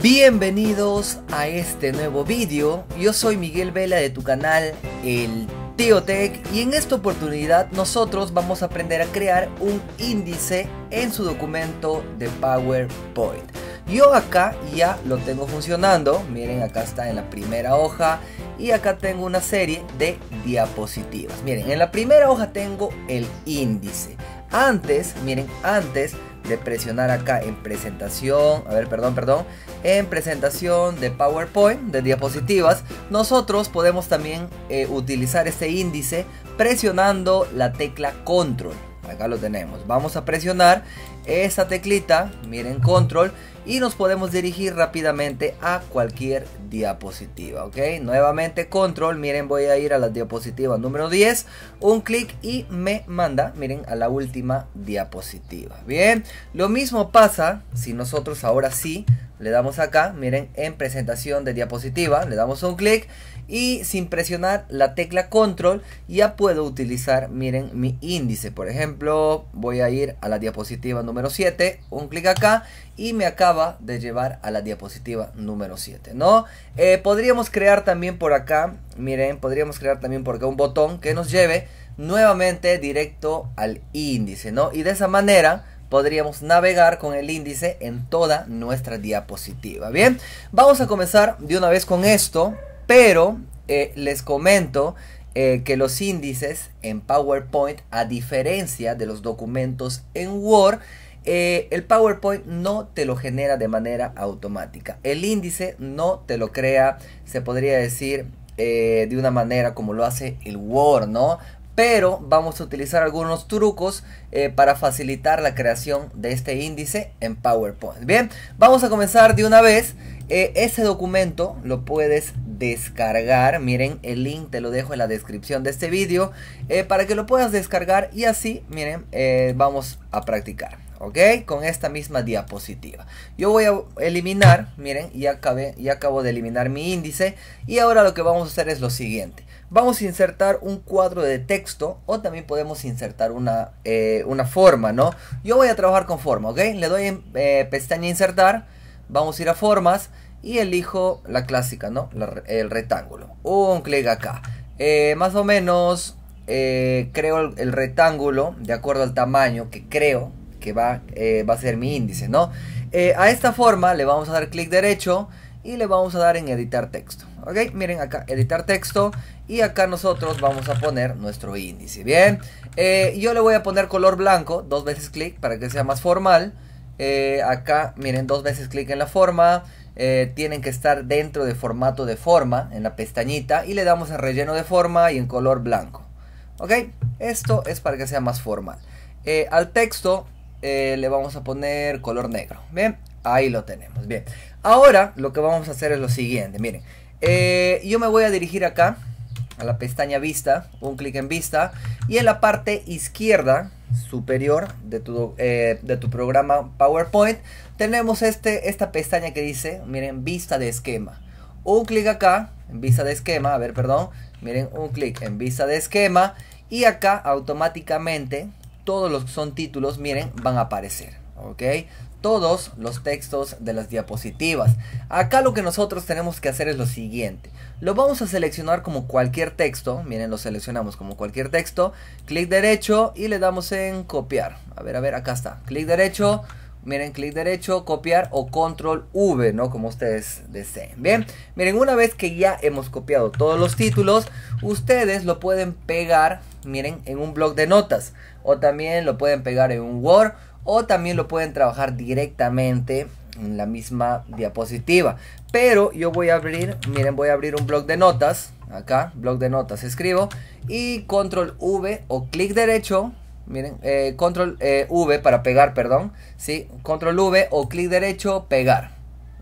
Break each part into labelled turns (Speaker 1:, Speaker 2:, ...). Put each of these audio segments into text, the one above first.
Speaker 1: Bienvenidos a este nuevo vídeo, yo soy Miguel Vela de tu canal El Tech y en esta oportunidad nosotros vamos a aprender a crear un índice en su documento de PowerPoint. Yo acá ya lo tengo funcionando, miren acá está en la primera hoja y acá tengo una serie de diapositivas. Miren, en la primera hoja tengo el índice. Antes, miren, antes de presionar acá en presentación, a ver, perdón, perdón, en presentación de PowerPoint, de diapositivas, nosotros podemos también eh, utilizar este índice presionando la tecla control. Acá lo tenemos. Vamos a presionar esta teclita, miren control, y nos podemos dirigir rápidamente a cualquier diapositiva, ¿ok? Nuevamente control, miren voy a ir a la diapositiva número 10, un clic y me manda, miren, a la última diapositiva, ¿bien? Lo mismo pasa si nosotros ahora sí le damos acá, miren, en presentación de diapositiva, le damos un clic y sin presionar la tecla control ya puedo utilizar, miren, mi índice. Por ejemplo, voy a ir a la diapositiva número 7, un clic acá y me acaba de llevar a la diapositiva número 7, ¿no? Eh, podríamos crear también por acá, miren, podríamos crear también por acá un botón que nos lleve nuevamente directo al índice, ¿no? Y de esa manera podríamos navegar con el índice en toda nuestra diapositiva. Bien, vamos a comenzar de una vez con esto, pero eh, les comento eh, que los índices en PowerPoint, a diferencia de los documentos en Word, eh, el PowerPoint no te lo genera de manera automática. El índice no te lo crea, se podría decir, de una manera como lo hace el Word, ¿no? pero vamos a utilizar algunos trucos eh, para facilitar la creación de este índice en PowerPoint. Bien, vamos a comenzar de una vez. Eh, ese documento lo puedes descargar. Miren, el link te lo dejo en la descripción de este vídeo eh, para que lo puedas descargar y así, miren, vamos a practicar. ¿Ok? Con esta misma diapositiva. Yo voy a eliminar, miren, ya, acabé, ya acabo de eliminar mi índice. Y ahora lo que vamos a hacer es lo siguiente vamos a insertar un cuadro de texto o también podemos insertar una, eh, una forma, ¿no? Yo voy a trabajar con forma, ¿ok? Le doy en eh, pestaña insertar, vamos a ir a formas y elijo la clásica, ¿no? el rectángulo. Un clic acá. Eh, más o menos creo el, rectángulo de acuerdo al tamaño que creo que va, va a ser mi índice, ¿no? a esta forma le vamos a dar clic derecho y le vamos a dar en editar texto. Ok, miren acá, editar texto y acá nosotros vamos a poner nuestro índice. Bien, eh, yo le voy a poner color blanco, dos veces clic para que sea más formal. Eh, acá, miren, dos veces clic en la forma. Eh, tienen que estar dentro de formato de forma, en la pestañita. Y le damos en relleno de forma y en color blanco. ¿Ok? Esto es para que sea más formal. al texto le vamos a poner color negro. Bien, ahí lo tenemos. Bien, Ahora lo que vamos a hacer es lo siguiente, miren. Eh, yo me voy a dirigir acá a la pestaña vista, un clic en vista y en la parte izquierda superior de tu, eh, de tu programa PowerPoint tenemos este, esta pestaña que dice, miren, vista de esquema. Un clic acá, en vista de esquema, a ver, perdón, miren, un clic en vista de esquema y acá automáticamente todos los que son títulos, miren, van a aparecer, ¿ok? todos los textos de las diapositivas. Acá lo que nosotros tenemos que hacer es lo siguiente. Lo vamos a seleccionar como cualquier texto. Miren, lo seleccionamos como cualquier texto. Clic derecho y le damos en copiar. A ver, a ver, acá está. Clic derecho. Miren, clic derecho, copiar o control V, ¿no? Como ustedes deseen. Bien, miren, una vez que ya hemos copiado todos los títulos, ustedes lo pueden pegar, miren, en un blog de notas. O también lo pueden pegar en un Word o también lo pueden trabajar directamente en la misma diapositiva. Pero yo voy a abrir, miren, voy a abrir un blog de notas. Acá, blog de notas, escribo. Y control V o clic derecho. Miren, eh, control eh, V para pegar, perdón. Sí, control V o clic derecho, pegar.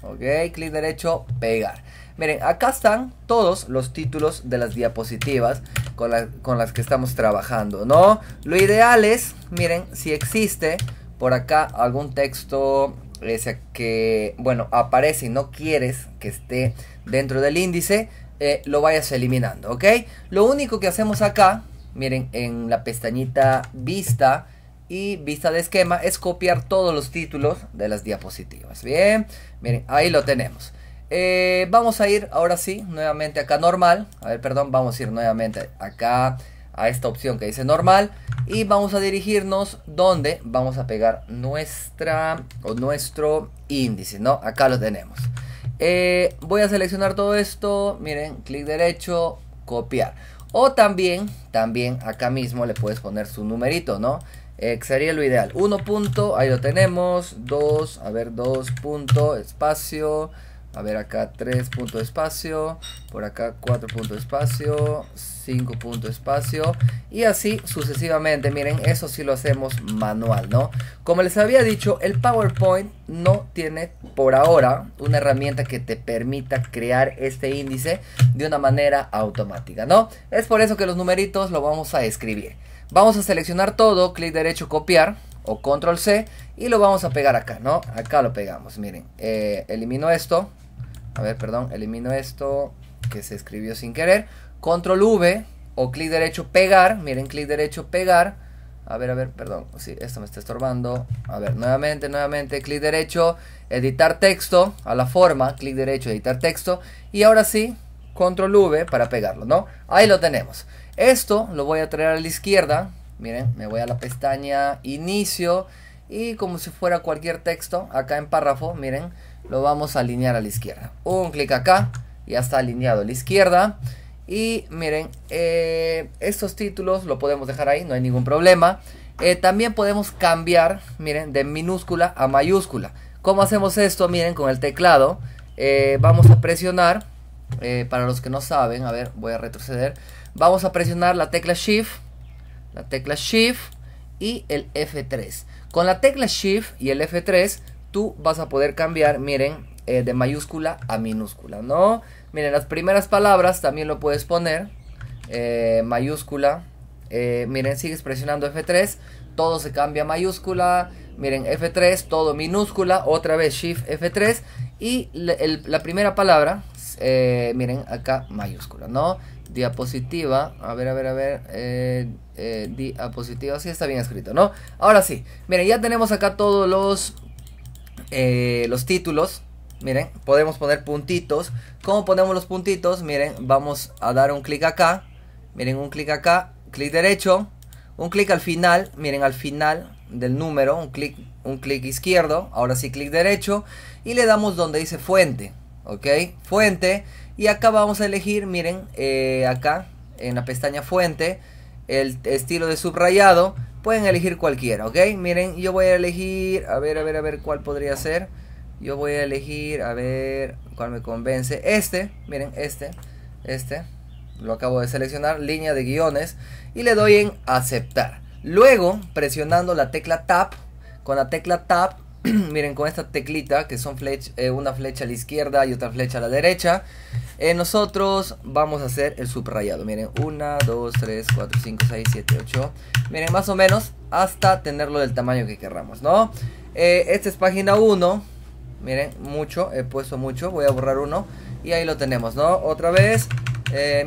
Speaker 1: Ok, clic derecho, pegar. Miren, acá están todos los títulos de las diapositivas con, con las que estamos trabajando, ¿no? Lo ideal es, miren, si existe por acá algún texto eh, que, bueno, aparece y no quieres que esté dentro del índice, eh, lo vayas eliminando, ¿ok? Lo único que hacemos acá, miren, en la pestañita vista y vista de esquema, es copiar todos los títulos de las diapositivas, ¿bien? Miren, ahí lo tenemos. Eh, vamos a ir ahora sí, nuevamente acá normal, a ver, perdón, vamos a ir nuevamente acá a esta opción que dice normal y vamos a dirigirnos donde vamos a pegar nuestra o nuestro índice, ¿no? Acá lo tenemos. Eh, voy a seleccionar todo esto, miren, clic derecho, copiar. O también, también acá mismo le puedes poner su numerito, ¿no? Eh, sería lo ideal. 1 punto, ahí lo tenemos. 2, a ver, 2 punto, espacio. A ver, acá 3 punto espacio, por acá 4 punto espacio, 5 punto espacio y así sucesivamente. Miren, eso sí lo hacemos manual, ¿no? Como les había dicho, el PowerPoint no tiene por ahora una herramienta que te permita crear este índice de una manera automática, ¿no? Es por eso que los numeritos lo vamos a escribir. Vamos a seleccionar todo, clic derecho, copiar o control C y lo vamos a pegar acá, ¿no? Acá lo pegamos, miren, eh, elimino esto a ver, perdón, elimino esto que se escribió sin querer. Control V o clic derecho pegar. Miren, clic derecho pegar. A ver, a ver, perdón. Sí, esto me está estorbando. A ver, nuevamente, nuevamente. Clic derecho, editar texto a la forma. Clic derecho, editar texto. Y ahora sí, control V para pegarlo, ¿no? Ahí lo tenemos. Esto lo voy a traer a la izquierda. Miren, me voy a la pestaña inicio. Y como si fuera cualquier texto, acá en párrafo, miren lo vamos a alinear a la izquierda. Un clic acá, ya está alineado a la izquierda. Y miren, eh, estos títulos lo podemos dejar ahí, no hay ningún problema. Eh, también podemos cambiar, miren, de minúscula a mayúscula. ¿Cómo hacemos esto? Miren, con el teclado. Eh, vamos a presionar, para los que no saben, a ver, voy a retroceder. Vamos a presionar la tecla Shift, la tecla Shift y el F3. Con la tecla Shift y el F3 tú vas a poder cambiar, miren, eh, de mayúscula a minúscula, ¿no? Miren, las primeras palabras también lo puedes poner, eh, mayúscula, eh, miren, sigues presionando F3, todo se cambia a mayúscula, miren, F3, todo minúscula, otra vez Shift F3 y la primera palabra, miren, acá mayúscula, ¿no? diapositiva. A ver, a ver, a ver. diapositiva. Sí, está bien escrito, ¿no? Ahora sí. Miren, ya tenemos acá todos los eh, los títulos. Miren, podemos poner puntitos. ¿Cómo ponemos los puntitos? Miren, vamos a dar un clic acá. Miren, un clic acá, clic derecho. Un clic al final, miren, al final del número, un clic un clic izquierdo, ahora sí clic derecho y le damos donde dice fuente, ok, fuente y acá vamos a elegir, miren, eh, acá en la pestaña fuente, el estilo de subrayado Pueden elegir cualquiera, ¿ok? Miren, yo voy a elegir, a ver, a ver, a ver cuál podría ser. Yo voy a elegir, a ver, cuál me convence. Este, miren, este, este. Lo acabo de seleccionar, línea de guiones. Y le doy en aceptar. Luego, presionando la tecla Tab, con la tecla Tab miren, con esta teclita, que son flecha, eh, una flecha a la izquierda y otra flecha a la derecha, eh, nosotros vamos a hacer el subrayado. Miren, 1, 2, 3, 4, 5, 6, 7, 8. Miren, más o menos hasta tenerlo del tamaño que querramos, ¿no? Eh, esta es página 1. Miren, mucho, he puesto mucho. Voy a borrar uno. Y ahí lo tenemos, ¿no? Otra vez.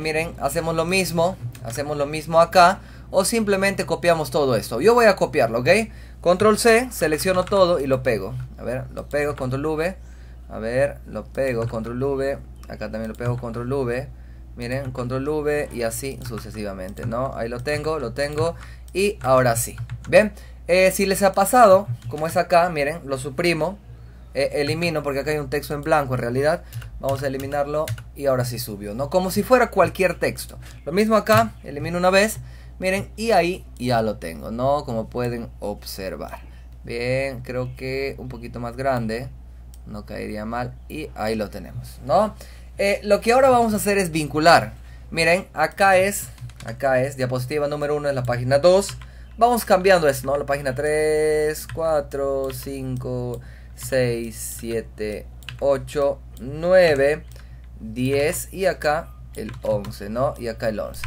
Speaker 1: miren, hacemos lo mismo. Hacemos lo mismo acá. O simplemente copiamos todo esto. Yo voy a copiarlo, ¿ok? Control C, selecciono todo y lo pego. A ver, lo pego, control V. A ver, lo pego, control V. Acá también lo pego, control V. Miren, control V y así sucesivamente, ¿no? Ahí lo tengo, lo tengo. Y ahora sí. Bien, eh, si les ha pasado, como es acá, miren, lo suprimo. Eh, elimino porque acá hay un texto en blanco en realidad. Vamos a eliminarlo y ahora sí subió, ¿no? Como si fuera cualquier texto. Lo mismo acá, elimino una vez Miren, y ahí ya lo tengo, ¿no? Como pueden observar. Bien, creo que un poquito más grande. No caería mal. Y ahí lo tenemos, ¿no? Eh, lo que ahora vamos a hacer es vincular. Miren, acá es, acá es, diapositiva número 1 en la página 2. Vamos cambiando esto, ¿no? La página 3, 4, 5, 6, 7, 8, 9, 10 y acá el 11, ¿no? Y acá el 11.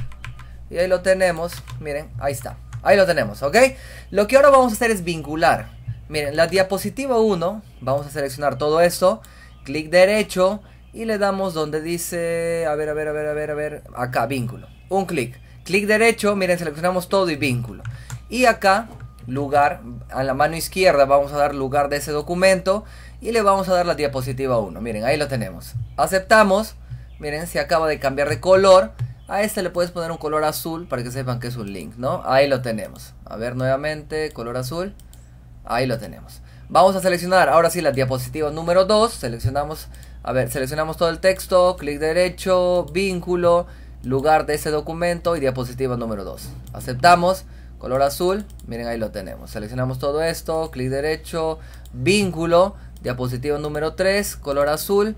Speaker 1: Y ahí lo tenemos, miren, ahí está. Ahí lo tenemos, ¿ok? Lo que ahora vamos a hacer es vincular. Miren, la diapositiva 1, vamos a seleccionar todo esto, clic derecho y le damos donde dice, a ver, a ver, a ver, a ver, a ver, acá, vínculo. Un clic. Clic derecho, miren, seleccionamos todo y vínculo. Y acá, lugar, a la mano izquierda vamos a dar lugar de ese documento y le vamos a dar la diapositiva 1. Miren, ahí lo tenemos. Aceptamos. Miren, se acaba de cambiar de color a este le puedes poner un color azul para que sepan que es un link, ¿no? Ahí lo tenemos. A ver nuevamente, color azul. Ahí lo tenemos. Vamos a seleccionar ahora sí la diapositiva número 2. Seleccionamos, a ver, seleccionamos todo el texto, clic derecho, vínculo, lugar de ese documento y diapositiva número 2. Aceptamos, color azul, miren ahí lo tenemos. Seleccionamos todo esto, clic derecho, vínculo, diapositiva número 3, color azul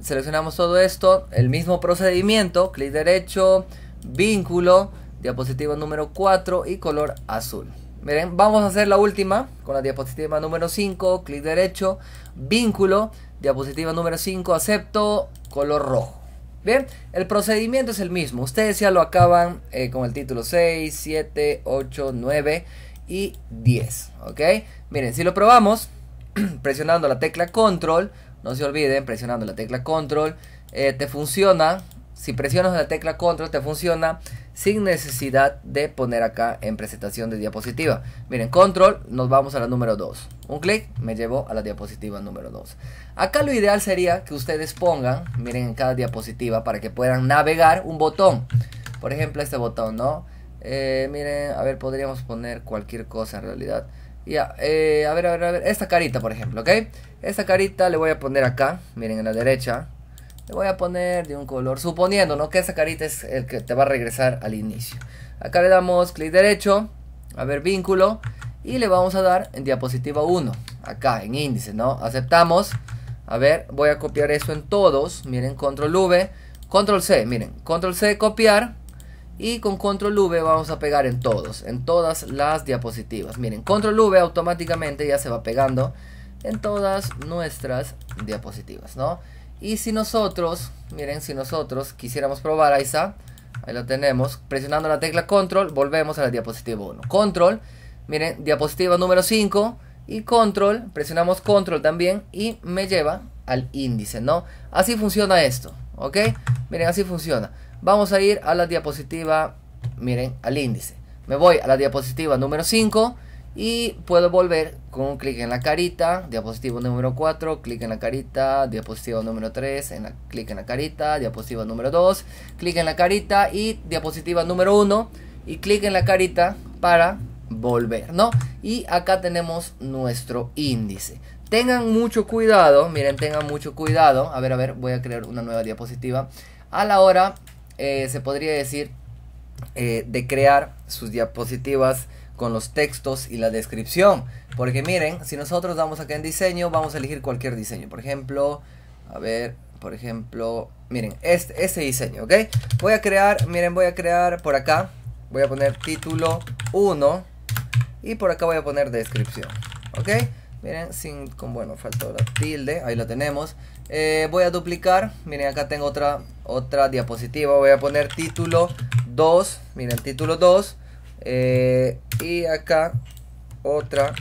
Speaker 1: seleccionamos todo esto, el mismo procedimiento, clic derecho, vínculo, diapositiva número 4 y color azul. Miren, vamos a hacer la última con la diapositiva número 5, clic derecho, vínculo, diapositiva número 5, acepto, color rojo. Bien, el procedimiento es el mismo, ustedes ya lo acaban eh, con el título 6, 7, 8, 9 y 10, ¿ok? Miren, si lo probamos, presionando la tecla control, no se olviden, presionando la tecla control. Eh, te funciona. Si presionas la tecla control, te funciona sin necesidad de poner acá en presentación de diapositiva. Miren, control, nos vamos a la número 2. Un clic me llevó a la diapositiva número 2. Acá lo ideal sería que ustedes pongan, miren en cada diapositiva, para que puedan navegar un botón. Por ejemplo, este botón, ¿no? Eh, miren, a ver, podríamos poner cualquier cosa en realidad. Ya, eh, a ver, a ver, a ver. Esta carita, por ejemplo, ¿ok? Esta carita le voy a poner acá. Miren, en la derecha. Le voy a poner de un color. Suponiendo, ¿no? Que esa carita es el que te va a regresar al inicio. Acá le damos clic derecho. A ver, vínculo. Y le vamos a dar en diapositiva 1. Acá, en índice, ¿no? Aceptamos. A ver, voy a copiar eso en todos. Miren, control V. Control C, miren. Control C, copiar y con control V vamos a pegar en todos, en todas las diapositivas. Miren, control V automáticamente ya se va pegando en todas nuestras diapositivas, ¿no? Y si nosotros, miren, si nosotros quisiéramos probar, ahí está, ahí lo tenemos, presionando la tecla control, volvemos a la diapositiva 1. Control, miren, diapositiva número 5 y control, presionamos control también y me lleva al índice, ¿no? Así funciona esto, ¿ok? Miren, así funciona. Vamos a ir a la diapositiva, miren, al índice. Me voy a la diapositiva número 5 y puedo volver con un clic en la carita, diapositiva número 4, clic en la carita, diapositiva número 3, en clic en la carita, diapositiva número 2, clic en la carita y diapositiva número 1 y clic en la carita para volver, ¿no? Y acá tenemos nuestro índice. Tengan mucho cuidado, miren, tengan mucho cuidado. A ver, a ver, voy a crear una nueva diapositiva. A la hora eh, se podría decir, eh, de crear sus diapositivas con los textos y la descripción. Porque miren, si nosotros vamos acá en diseño, vamos a elegir cualquier diseño. Por ejemplo, a ver, por ejemplo, miren, este, este diseño, ¿ok? Voy a crear, miren, voy a crear por acá, voy a poner título 1 y por acá voy a poner descripción, ¿ok? Miren, sin, con, bueno, faltó la tilde, ahí lo tenemos. Eh, voy a duplicar. Miren, acá tengo otra, otra diapositiva. Voy a poner título 2. Miren, título 2. Eh, y acá otra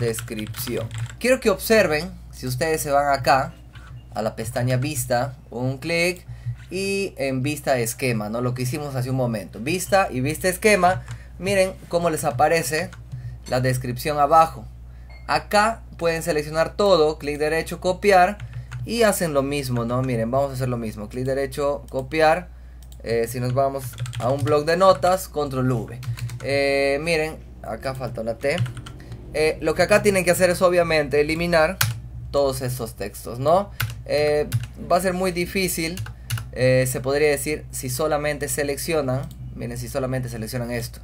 Speaker 1: descripción. Quiero que observen, si ustedes se van acá a la pestaña vista, un clic y en vista esquema, ¿no? Lo que hicimos hace un momento. Vista y vista esquema. Miren cómo les aparece la descripción abajo. Acá pueden seleccionar todo, clic derecho, copiar y hacen lo mismo, ¿no? Miren, vamos a hacer lo mismo. Clic derecho, copiar. Eh, si nos vamos a un blog de notas, control V. Eh, miren, acá falta la T. Eh, lo que acá tienen que hacer es obviamente eliminar todos estos textos, ¿no? va a ser muy difícil, se podría decir, si solamente seleccionan, miren, si solamente seleccionan esto,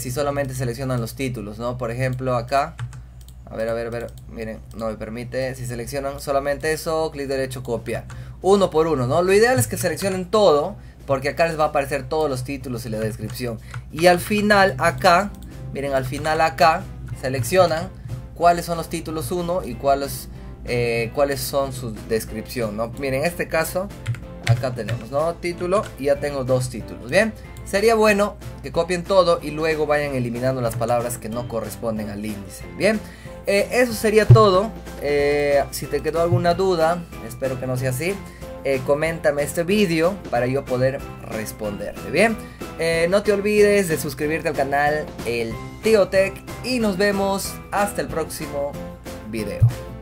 Speaker 1: si solamente seleccionan los títulos, ¿no? Por ejemplo, acá a ver, a ver, a ver. Miren, no me permite. Si seleccionan solamente eso, clic derecho, copia. Uno por uno, ¿no? Lo ideal es que seleccionen todo. Porque acá les va a aparecer todos los títulos y la descripción. Y al final, acá. Miren, al final acá. Seleccionan cuáles son los títulos 1 y cuáles, eh, cuáles son su descripción, ¿no? Miren, en este caso, acá tenemos, ¿no? Título y ya tengo dos títulos, ¿bien? Sería bueno que copien todo y luego vayan eliminando las palabras que no corresponden al índice, ¿bien? Eh, eso sería todo. Eh, si te quedó alguna duda, espero que no sea así. Eh, coméntame este vídeo para yo poder responderte. Bien, no te olvides de suscribirte al canal El Tío Tech y nos vemos hasta el próximo video.